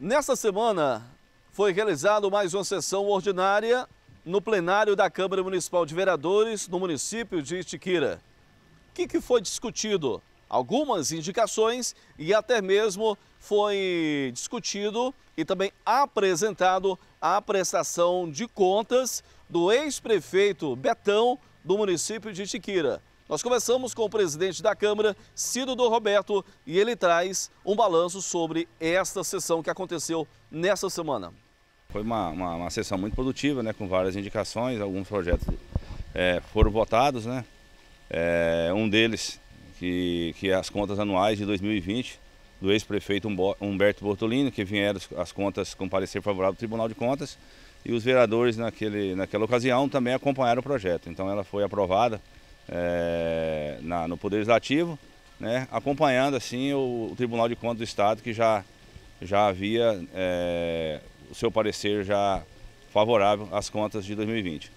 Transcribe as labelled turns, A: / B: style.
A: Nessa semana foi realizada mais uma sessão ordinária no plenário da Câmara Municipal de Vereadores no município de Itiquira. O que, que foi discutido? Algumas indicações e até mesmo foi discutido e também apresentado a prestação de contas do ex-prefeito Betão do município de Itiquira. Nós começamos com o presidente da Câmara, Cido do Roberto, e ele traz um balanço sobre esta sessão que aconteceu nessa semana.
B: Foi uma, uma, uma sessão muito produtiva, né, com várias indicações, alguns projetos é, foram votados. Né? É, um deles, que, que é as contas anuais de 2020, do ex-prefeito Humberto Bortolini, que vieram as contas com parecer favorável do Tribunal de Contas, e os vereadores naquele, naquela ocasião também acompanharam o projeto. Então ela foi aprovada é, na, no Poder Legislativo, né, acompanhando assim o, o, Tribunal de Contas do Estado que já, já havia é, o seu parecer já favorável às contas de 2020.